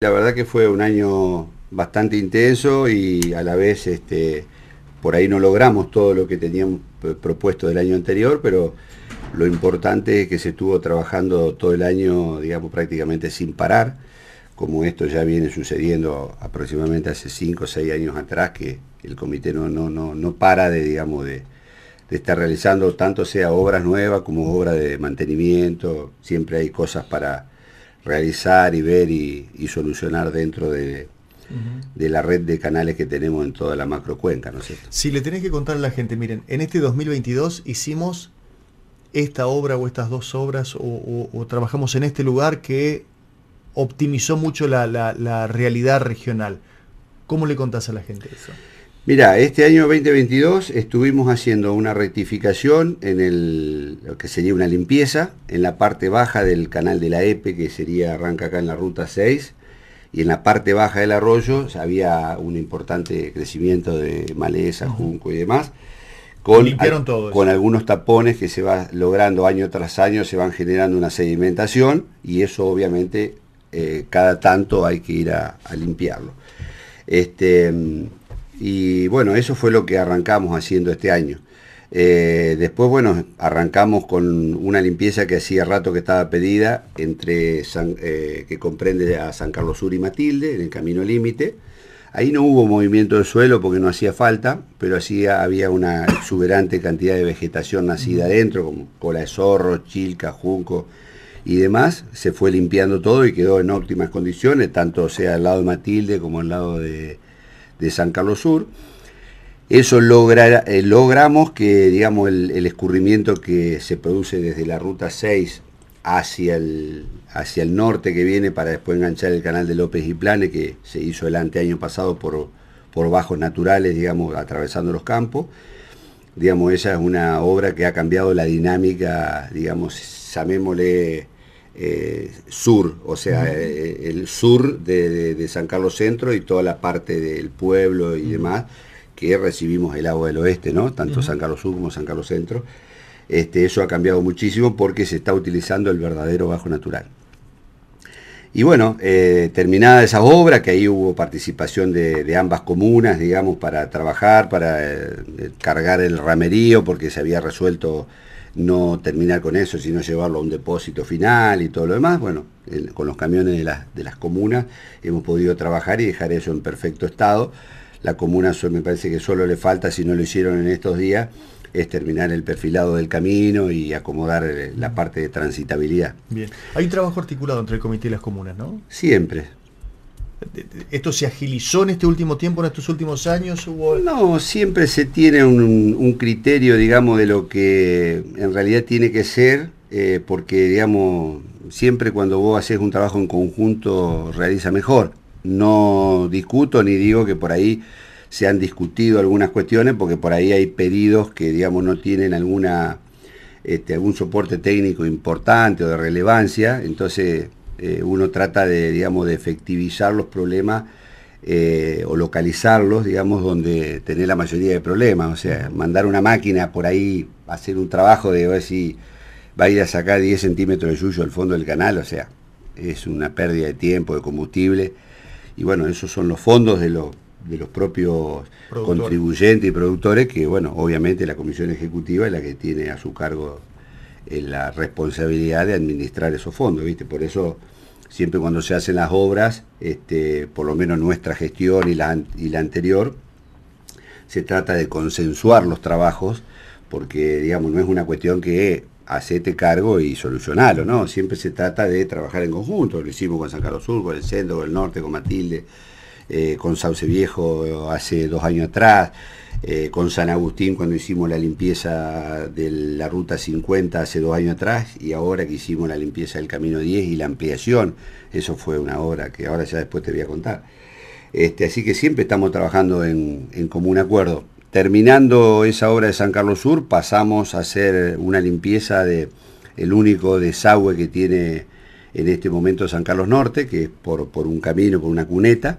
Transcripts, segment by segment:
La verdad que fue un año bastante intenso y a la vez este, por ahí no logramos todo lo que teníamos propuesto del año anterior, pero lo importante es que se estuvo trabajando todo el año, digamos, prácticamente sin parar, como esto ya viene sucediendo aproximadamente hace 5 o 6 años atrás, que el comité no, no, no, para de, digamos, de estar realizando tanto sea obras nuevas como obras de mantenimiento, siempre hay cosas para realizar y ver y, solucionar dentro de, la red de canales que tenemos en toda la macrocuenca, ¿no es Si le tenés que contar a la gente, miren, en este 2022 hicimos esta obra o estas dos obras o, trabajamos en este lugar que optimizó mucho la, la, la realidad regional. ¿Cómo le contás a la gente eso? Mira, este año 2022 estuvimos haciendo una rectificación en el, lo que sería una limpieza en la parte baja del canal de la EPE, que sería arranca acá en la ruta 6, y en la parte baja del arroyo había un importante crecimiento de maleza, junco y demás. Con, Limpiaron todo con algunos tapones que se va logrando año tras año, se van generando una sedimentación y eso obviamente eh, cada tanto hay que ir a, a limpiarlo. Este, mm, y bueno, eso fue lo que arrancamos haciendo este año. Eh, después, bueno, arrancamos con una limpieza que hacía rato que estaba pedida, entre eh, que comprende a San Carlos Sur y Matilde, en el camino límite. Ahí no hubo movimiento del suelo porque no hacía falta, pero así había una exuberante cantidad de vegetación nacida adentro, como cola de zorro, chilca, junco y demás. Se fue limpiando todo y quedó en óptimas condiciones, tanto sea al lado de Matilde como al lado de, de San Carlos Sur. Eso eh, logramos que digamos, el, escurrimiento que se produce desde la ruta 6 hacia el, hacia el norte que viene para después enganchar el canal de López y Plane, que se hizo el anteaño pasado por, por bajos naturales, digamos, atravesando los campos. Digamos, esa es una obra que ha cambiado la dinámica, digamos, llamémosle eh, sur, o sea, eh, el sur de, San Carlos Centro y toda la parte del pueblo y demás, que recibimos el agua del oeste, ¿no? Tanto San Carlos Sur como San Carlos Centro. Este, eso ha cambiado muchísimo porque se está utilizando el verdadero bajo natural. Y bueno, eh, terminada esa obra, que ahí hubo participación de, de ambas comunas, digamos, para trabajar, para cargar el ramerío, porque se había resuelto no terminar con eso, sino llevarlo a un depósito final y todo lo demás. Bueno, con los camiones de, de, las comunas hemos podido trabajar y dejar eso en perfecto estado. La comuna me parece que solo le falta, si no lo hicieron en estos días, es terminar el perfilado del camino y acomodar eh, la parte de transitabilidad. Bien, hay un trabajo articulado entre el comité y las comunas, ¿no? Siempre, ¿Esto se agilizó en este último tiempo, en estos últimos años? Hubo... No, siempre se tiene un, criterio, digamos, de lo que en realidad tiene que ser, eh, porque, digamos, siempre cuando vos haces un trabajo en conjunto, realiza mejor. No discuto ni digo que por ahí se han discutido algunas cuestiones, porque por ahí hay pedidos que, digamos, no tienen alguna, este, algún soporte técnico importante o de relevancia, entonces eh, uno trata de, digamos, de efectivizar los problemas eh, o localizarlos, digamos, donde tener la mayoría de problemas. O sea, mandar una máquina por ahí a hacer un trabajo de ver si va a ir a sacar 10 centímetros de yuyo al fondo del canal, o sea, es una pérdida de tiempo, de combustible. Y bueno, esos son los fondos de los de los propios contribuyentes y productores, que bueno, obviamente la comisión ejecutiva es la que tiene a su cargo eh, la responsabilidad de administrar esos fondos, ¿viste? Por eso siempre cuando se hacen las obras, este, por lo menos nuestra gestión y la, y la anterior, se trata de consensuar los trabajos, porque digamos, no es una cuestión que acepte cargo y solucionarlo, ¿no? Siempre se trata de trabajar en conjunto, lo hicimos con San Carlos Sur, con el Centro, con el Norte, con Matilde, eh, con Sauce Viejo hace dos años atrás, eh, con San Agustín cuando hicimos la limpieza de la Ruta 50 hace dos años atrás y ahora que hicimos la limpieza del Camino 10 y la ampliación, eso fue una obra que ahora ya después te voy a contar. Este, así que siempre estamos trabajando en, común acuerdo. Terminando esa obra de San Carlos Sur, pasamos a hacer una limpieza de el único desagüe que tiene en este momento San Carlos Norte, que es por, por un camino, por una cuneta,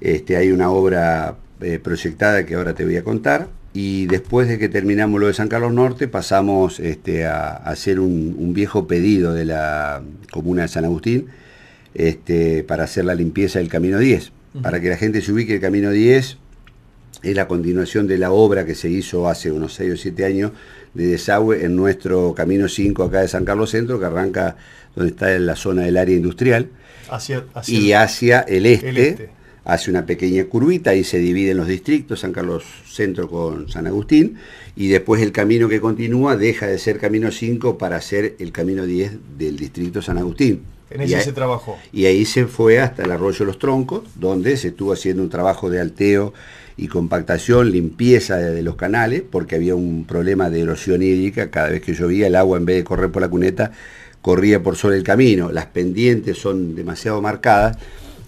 este, hay una obra eh, proyectada que ahora te voy a contar. Y después de que terminamos lo de San Carlos Norte, pasamos este, a, hacer un, viejo pedido de la comuna de San Agustín este, para hacer la limpieza del Camino 10. Para que la gente se ubique, el Camino 10 es la continuación de la obra que se hizo hace unos 6 o 7 años de desagüe en nuestro Camino 5 acá de San Carlos Centro, que arranca donde está en la zona del área industrial hacia, y hacia El este, este hace una pequeña curvita y se dividen los distritos, San Carlos Centro con San Agustín, y después el camino que continúa deja de ser camino 5 para ser el camino 10 del distrito San Agustín. En ese ahí, se trabajó. Y ahí se fue hasta el arroyo Los Troncos, donde se estuvo haciendo un trabajo de alteo y compactación, limpieza de, de los canales, porque había un problema de erosión hídrica. Cada vez que llovía, el agua en vez de correr por la cuneta, corría por sobre el camino. Las pendientes son demasiado marcadas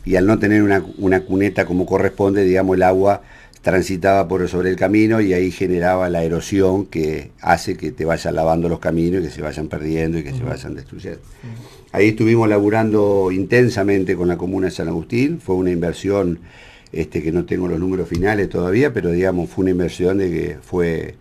y al no tener una, cuneta como corresponde, digamos, el agua transitaba por sobre el camino y ahí generaba la erosión que hace que te vayan lavando los caminos y que se vayan perdiendo y que se vayan destruyendo. Ahí estuvimos laburando intensamente con la comuna de San Agustín, fue una inversión este, que no tengo los números finales todavía, pero digamos fue una inversión de que fue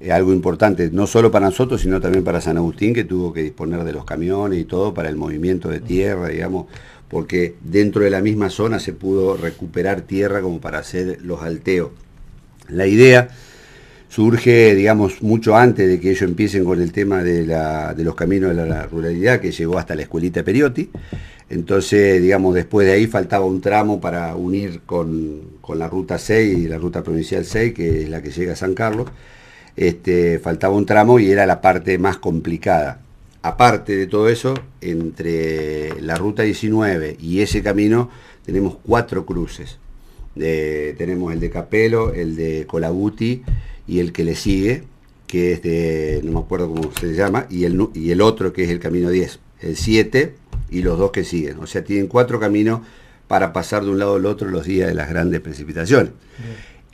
eh, algo importante, no solo para nosotros, sino también para San Agustín, que tuvo que disponer de los camiones y todo para el movimiento de tierra, digamos, porque dentro de la misma zona se pudo recuperar tierra como para hacer los alteos. La idea surge, digamos, mucho antes de que ellos empiecen con el tema de, los caminos de la ruralidad, que llegó hasta la escuelita Periotti. Entonces, digamos, después de ahí faltaba un tramo para unir con, la ruta 6 y la ruta provincial 6, que es la que llega a San Carlos. Este, faltaba un tramo y era la parte más complicada aparte de todo eso, entre la ruta 19 y ese camino tenemos cuatro cruces. tenemos el de Capelo, el de Colabuti y el que le sigue, que es de, no me acuerdo cómo se llama, y el, y el otro que es el camino 10, el 7 y los dos que siguen. O sea, tienen cuatro caminos para pasar de un lado al otro los días de las grandes precipitaciones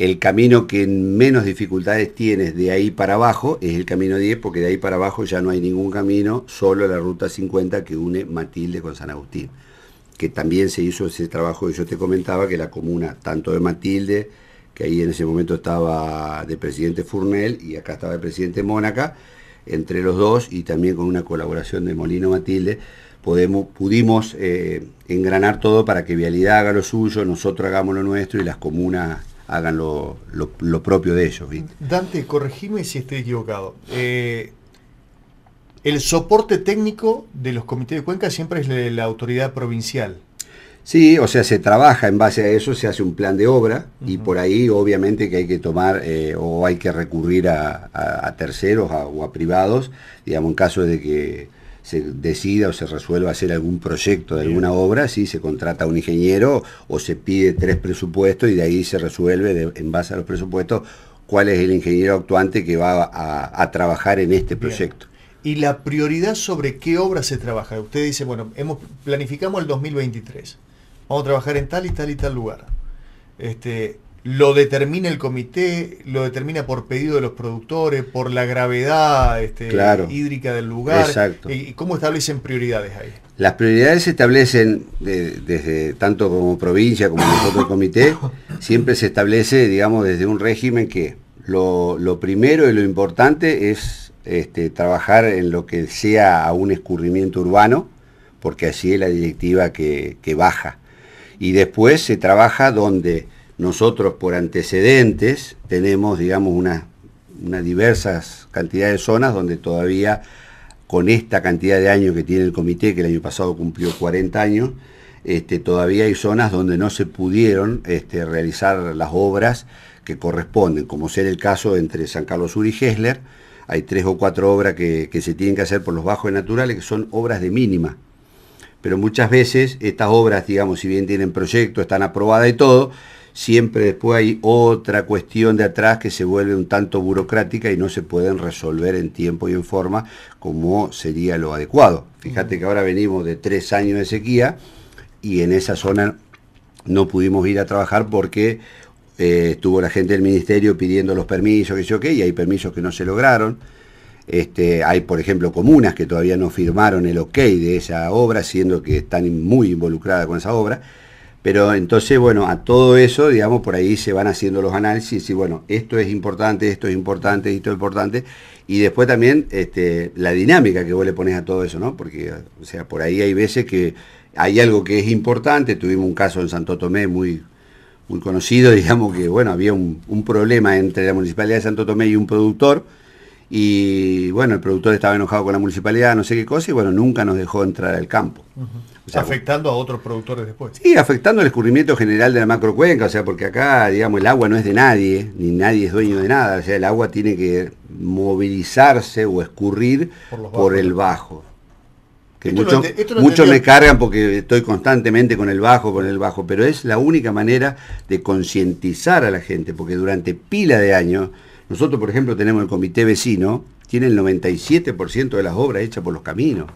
el camino que menos dificultades tienes de ahí para abajo es el camino 10, porque de ahí para abajo ya no hay ningún camino, solo la ruta 50 que une Matilde con San Agustín, que también se hizo ese trabajo que yo te comentaba, que la comuna, tanto de Matilde, que ahí en ese momento estaba de presidente Furnel y acá estaba el presidente Mónaca, entre los dos y también con una colaboración de Molino Matilde, pudimos eh, engranar todo para que Vialidad haga lo suyo, nosotros hagamos lo nuestro y las comunas hagan lo, propio de ellos. Dante, corregime si estoy equivocado. Eh, el soporte técnico de los comités de cuenca siempre es la, autoridad provincial. Sí, o sea, se trabaja en base a eso, se hace un plan de obra y por ahí obviamente que hay que tomar eh, o hay que recurrir a, terceros o a privados, digamos, en caso de que se decida o se resuelva hacer algún proyecto de alguna obra, si se contrata a un ingeniero o se pide tres presupuestos y de ahí se resuelve en base a los presupuestos cuál es el ingeniero actuante que va a, trabajar en este proyecto. ¿Y la prioridad sobre qué obra se trabaja? Usted dice, bueno, hemos, planificamos el 2023, vamos a trabajar en tal y tal y tal lugar. Este, lo determina el comité, lo determina por pedido de los productores, por la gravedad este, hídrica del lugar. ¿Y cómo establecen prioridades ahí? Las prioridades se establecen desde tanto como provincia como nosotros el comité, siempre se establece, digamos, desde un régimen que lo, primero y lo importante es este, trabajar en lo que sea a un escurrimiento urbano, porque así es la directiva que baja. Y después se trabaja donde nosotros por antecedentes tenemos, digamos, unas una diversas cantidades de zonas donde todavía con esta cantidad de años que tiene el comité, que el año pasado cumplió 40 años, este, todavía hay zonas donde no se pudieron este, realizar las obras que corresponden, como ser el caso entre San Carlos Sur y Gessler, hay tres o cuatro obras que, se tienen que hacer por los bajos naturales, que son obras de mínima. Pero muchas veces estas obras, digamos, si bien tienen proyecto, están aprobadas y todo, siempre después hay otra cuestión de atrás que se vuelve un tanto burocrática y no se pueden resolver en tiempo y en forma como sería lo adecuado. Fíjate que ahora venimos de tres años de sequía y en esa zona no pudimos ir a trabajar porque eh, estuvo la gente del ministerio pidiendo los permisos, que sé y hay permisos que no se lograron. Este, hay, por ejemplo, comunas que todavía no firmaron el ok de esa obra, siendo que están muy involucradas con esa obra. Pero entonces, bueno, a todo eso, digamos, por ahí se van haciendo los análisis y bueno, esto es importante, esto es importante, esto es importante. Y después también este, la dinámica que vos le pones a todo eso, ¿no? Porque, o sea, por ahí hay veces que hay algo que es importante. Tuvimos un caso en Santo Tomé muy, muy conocido, digamos, que, bueno, había un problema entre la Municipalidad de Santo Tomé y un productor y bueno, el productor estaba enojado con la municipalidad, no sé qué cosa, y bueno, nunca nos dejó entrar al campo. afectando a otros productores después. Sí, afectando el escurrimiento general de la macrocuenca, o sea, porque acá, digamos, el agua no es de nadie, ni nadie es dueño de nada, o sea, el agua tiene que movilizarse o escurrir por, el bajo. Que muchos me cargan porque estoy constantemente con el bajo, con el bajo, pero es la única manera de concientizar a la gente, porque durante pila de años nosotros, por ejemplo, tenemos el comité vecino, tiene el 97% de las obras hechas por los caminos.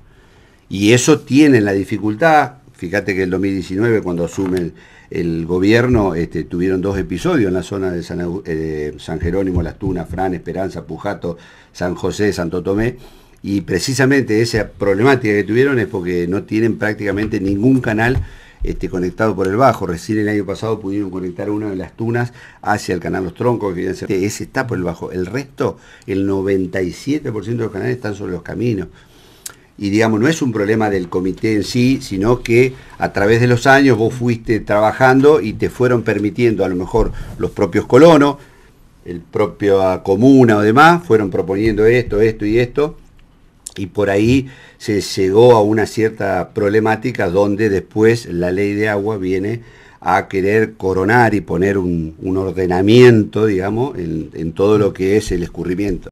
Y eso tiene la dificultad, fíjate que el 2019, cuando asume el, gobierno, este, tuvieron dos episodios en la zona de San, eh, San Jerónimo, Las Tunas, Fran, Esperanza, Pujato, San José, Santo Tomé. Y precisamente esa problemática que tuvieron es porque no tienen prácticamente ningún canal este, conectado por el bajo. Recién el año pasado pudieron conectar una de las tunas hacia el canal Los Troncos, que ese está por el bajo. El resto, el 97% de los canales están sobre los caminos. Y digamos, no es un problema del comité en sí, sino que a través de los años vos fuiste trabajando y te fueron permitiendo, a lo mejor los propios colonos, el propio comuna o demás, fueron proponiendo esto, esto y esto y por ahí se llegó a una cierta problemática donde después la ley de agua viene a querer coronar y poner un, ordenamiento, digamos, en todo lo que es el escurrimiento.